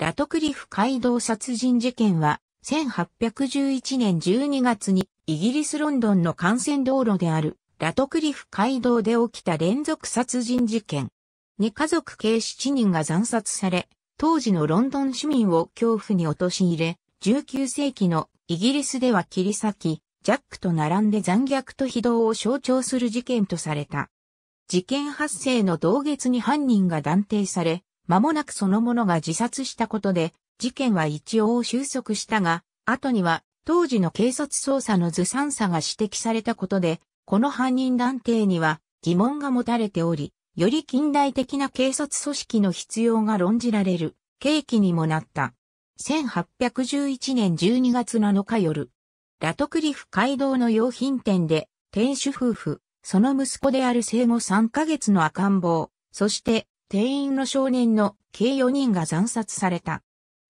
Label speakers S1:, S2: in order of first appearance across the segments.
S1: ラトクリフ街道殺人事件は、1811年12月にイギリスロンドンの幹線道路であるラトクリフ街道で起きた連続殺人事件。2家族計7人が惨殺され、当時のロンドン市民を恐怖に陥れ、19世紀のイギリスでは切り裂き、ジャックと並んで残虐と非道を象徴する事件とされた。事件発生の同月に犯人が断定され、間もなくその者が自殺したことで、事件は一応収束したが、後には当時の警察捜査のずさんさが指摘されたことで、この犯人断定には疑問が持たれており、より近代的な警察組織の必要が論じられる契機にもなった。1811年12月7日夜、ラトクリフ街道の用品店で、店主夫婦、その息子である生後3ヶ月の赤ん坊、そして店員の少年の計4人が惨殺された。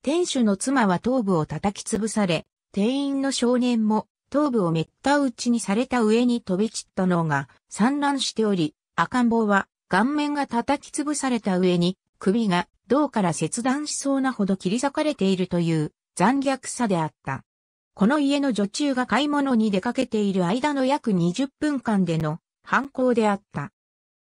S1: 店主の妻は頭部を叩き潰され、店員の少年も頭部を滅多打ちにされた上に飛び散った脳が散乱しており、赤ん坊は顔面が叩き潰された上に首が胴から切断しそうなほど切り裂かれているという残虐さであった。この家の女中が買い物に出かけている間の約20分間での犯行であった。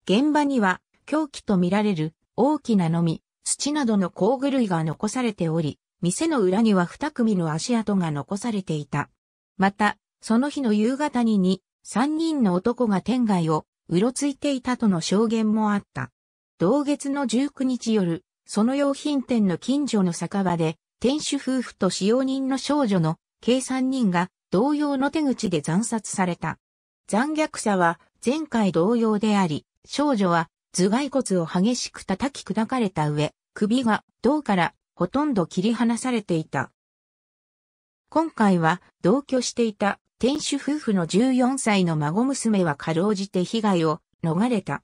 S1: 現場には凶器とみられる大きなのみ、土などの工具類が残されており、店の裏には二組の足跡が残されていた。また、その日の夕方にに、三人の男が店外をうろついていたとの証言もあった。同月の19日夜、その用品店の近所の酒場で、店主夫婦と使用人の少女の計三人が同様の手口で残殺された。残虐者は前回同様であり、少女は頭蓋骨を激しく叩き砕かれた上、首が胴からほとんど切り離されていた。今回は同居していた店主夫婦の14歳の孫娘はかろうじて被害を逃れた。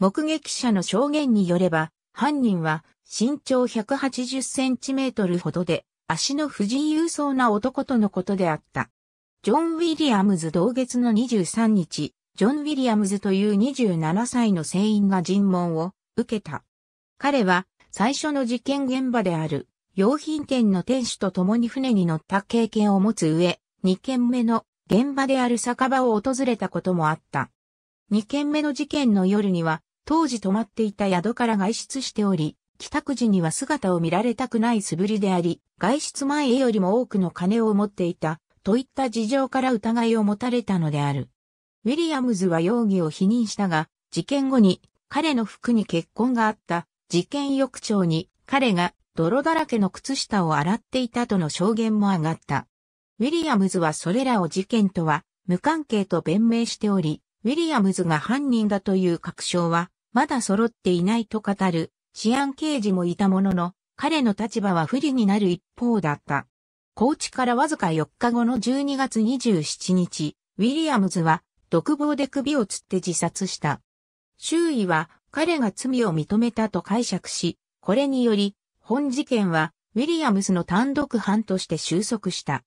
S1: 目撃者の証言によれば、犯人は身長180センチメートルほどで、足の不自由そうな男とのことであった。ジョン・ウィリアムズ同月の23日、ジョン・ウィリアムズという27歳の船員が尋問を受けた。彼は最初の事件現場である用品店の店主と共に船に乗った経験を持つ上、2件目の現場である酒場を訪れたこともあった。2件目の事件の夜には当時泊まっていた宿から外出しており、帰宅時には姿を見られたくない素振りであり、外出前よりも多くの金を持っていたといった事情から疑いを持たれたのである。ウィリアムズは容疑を否認したが、事件後に彼の服に血痕があった事件翌朝に彼が泥だらけの靴下を洗っていたとの証言も上がった。ウィリアムズはそれらを事件とは無関係と弁明しており、ウィリアムズが犯人だという確証はまだ揃っていないと語る治安刑事もいたものの、彼の立場は不利になる一方だった。高知からわずか4日後の12月27日、ウィリアムズは独房で首を吊って自殺した。周囲は彼が罪を認めたと解釈し、これにより、本事件はウィリアムスの単独犯として収束した。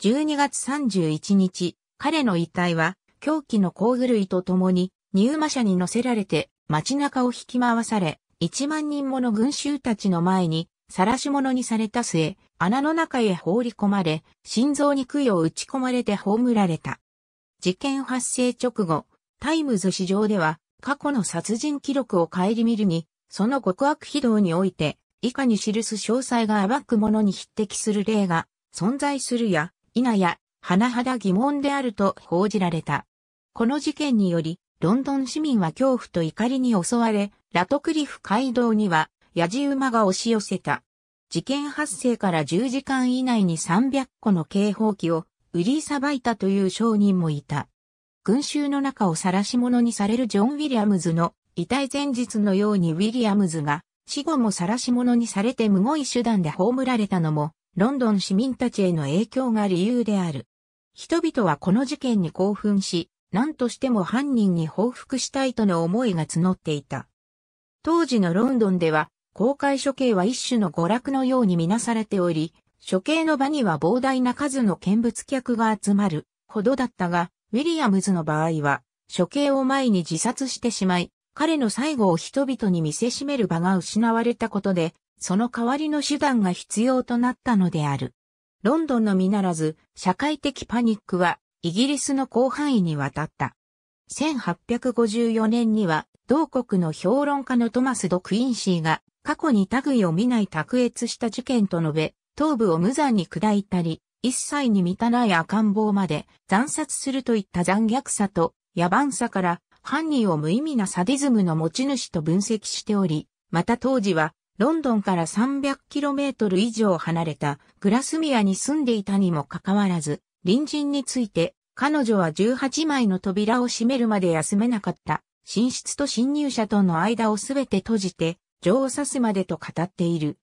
S1: 12月31日、彼の遺体は狂気の工具類とともに入マ社に乗せられて街中を引き回され、1万人もの群衆たちの前に晒し者にされた末、穴の中へ放り込まれ、心臓に杭を打ち込まれて葬られた。事件発生直後、タイムズ市場では過去の殺人記録を顧みるに、その極悪非道において、以下に記す詳細が暴くものに匹敵する例が存在するや、否や、甚だ疑問であると報じられた。この事件により、ロンドン市民は恐怖と怒りに襲われ、ラトクリフ街道には、ヤジ馬が押し寄せた。事件発生から10時間以内に300個の警報器をウリーサバイタという商人もいた。群衆の中を晒し者にされるジョン・ウィリアムズの遺体前日のようにウィリアムズが死後も晒し者にされて無ごい手段で葬られたのもロンドン市民たちへの影響が理由である。人々はこの事件に興奮し、何としても犯人に報復したいとの思いが募っていた。当時のロンドンでは公開処刑は一種の娯楽のようにみなされており、処刑の場には膨大な数の見物客が集まるほどだったが、ウィリアムズの場合は、処刑を前に自殺してしまい、彼の最後を人々に見せしめる場が失われたことで、その代わりの手段が必要となったのである。ロンドンのみならず、社会的パニックは、イギリスの広範囲にわたった。1854年には、同国の評論家のトマス・ド・クインシーが、過去に類を見ない卓越した事件と述べ、頭部を無残に砕いたり、一切に満たない赤ん坊まで惨殺するといった残虐さと野蛮さから犯人を無意味なサディズムの持ち主と分析しており、また当時はロンドンから 300km 以上離れたグラスミアに住んでいたにもかかわらず、隣人について彼女は18枚の扉を閉めるまで休めなかった。寝室と侵入者との間をすべて閉じて、情を刺すまでと語っている。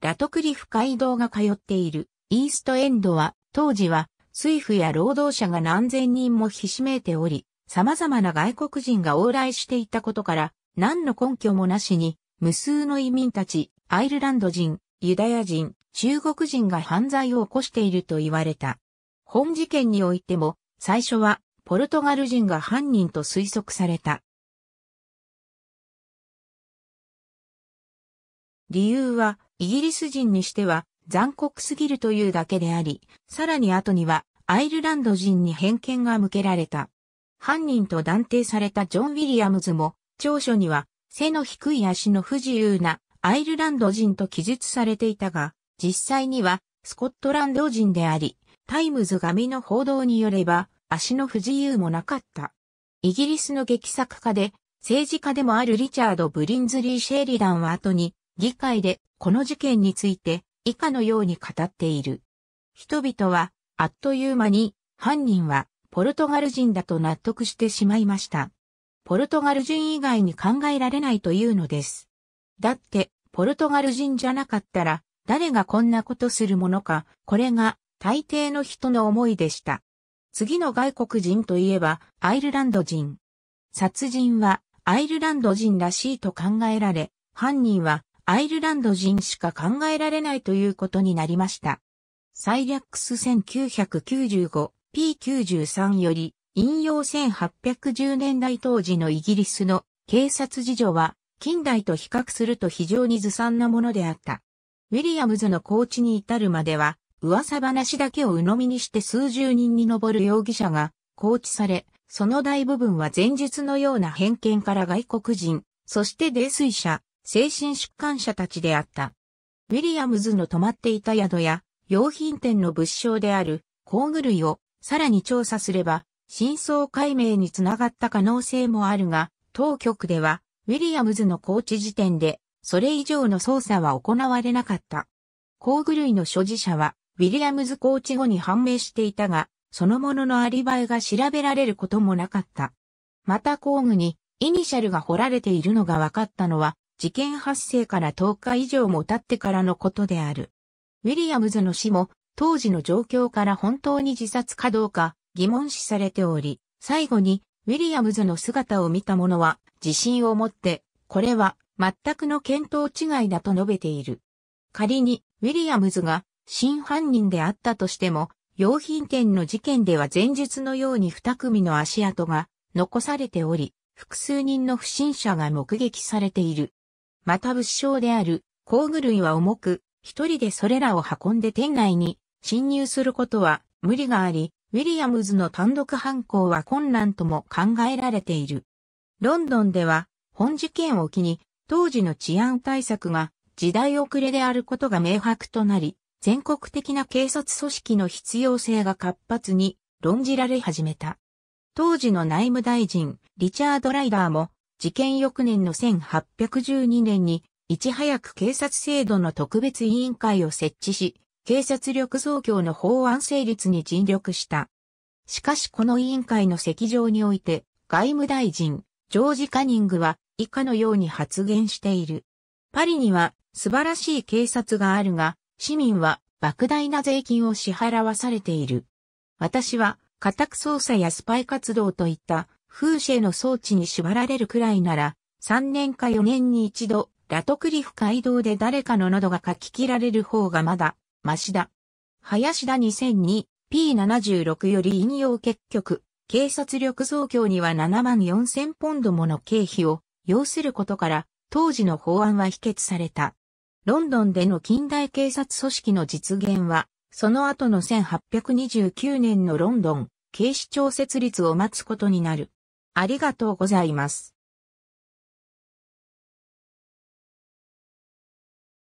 S1: ラトクリフ街道が通っているイーストエンドは当時は水夫や労働者が何千人もひしめいており、様々な外国人が往来していたことから何の根拠もなしに無数の移民たち、アイルランド人、ユダヤ人、中国人が犯罪を起こしていると言われた。本事件においても最初はポルトガル人が犯人と推測された。理由はイギリス人にしては残酷すぎるというだけであり、さらに後にはアイルランド人に偏見が向けられた。犯人と断定されたジョン・ウィリアムズも、長所には背の低い足の不自由なアイルランド人と記述されていたが、実際にはスコットランド人であり、タイムズ紙の報道によれば足の不自由もなかった。イギリスの劇作家で政治家でもあるリチャード・ブリンズリー・シェリダンは後に議会でこの事件について以下のように語っている。人々はあっという間に犯人はポルトガル人だと納得してしまいました。ポルトガル人以外に考えられないというのです。だって、ポルトガル人じゃなかったら、誰がこんなことするものか、これが大抵の人の思いでした。次の外国人といえば、アイルランド人。殺人は、アイルランド人らしいと考えられ、犯人はアイルランド人しか考えられないということになりました。サイリャックス 1995P93 より引用1810年代当時のイギリスの警察事情は近代と比較すると非常にずさんなものであった。ウィリアムズの高チに至るまでは噂話だけを鵜呑みにして数十人に上る容疑者が高知され、その大部分は前述のような偏見から外国人、そして泥酔者、精神疾患者たちであった。ウィリアムズの泊まっていた宿や、用品店の物証である工具類をさらに調査すれば、真相解明につながった可能性もあるが、当局では、ウィリアムズの高知時点で、それ以上の捜査は行われなかった。工具類の所持者は、ウィリアムズコーチ後に判明していたが、そのもののアリバイが調べられることもなかった。また工具に、イニシャルが彫られているのが分かったのは、事件発生から10日以上も経ってからのことである。ウィリアムズの死も当時の状況から本当に自殺かどうか疑問視されており、最後にウィリアムズの姿を見た者は自信を持って、これは全くの見当違いだと述べている。仮にウィリアムズが真犯人であったとしても、洋品店の事件では前述のように二組の足跡が残されており、複数人の不審者が目撃されている。また物証である工具類は重く、一人でそれらを運んで店内に侵入することは無理があり、ウィリアムズの単独犯行は困難とも考えられている。ロンドンでは、本事件を機に、当時の治安対策が時代遅れであることが明白となり、全国的な警察組織の必要性が活発に論じられ始めた。当時の内務大臣、リチャード・ライダーも、事件翌年の1812年に、いち早く警察制度の特別委員会を設置し、警察力増強の法案成立に尽力した。しかしこの委員会の席上において、外務大臣、ジョージ・カニングは以下のように発言している。パリには素晴らしい警察があるが、市民は莫大な税金を支払わされている。私は家宅捜査やスパイ活動といった風車の装置に縛られるくらいなら、3年か4年に一度、ラトクリフ街道で誰かの喉がかき切られる方がまだ、マシだ。林田 2002P76 より引用結局、警察力増強には7万4千ポンドもの経費を要することから、当時の法案は否決された。ロンドンでの近代警察組織の実現は、その後の1829年のロンドン、警視庁設立を待つことになる。ありがとうございます。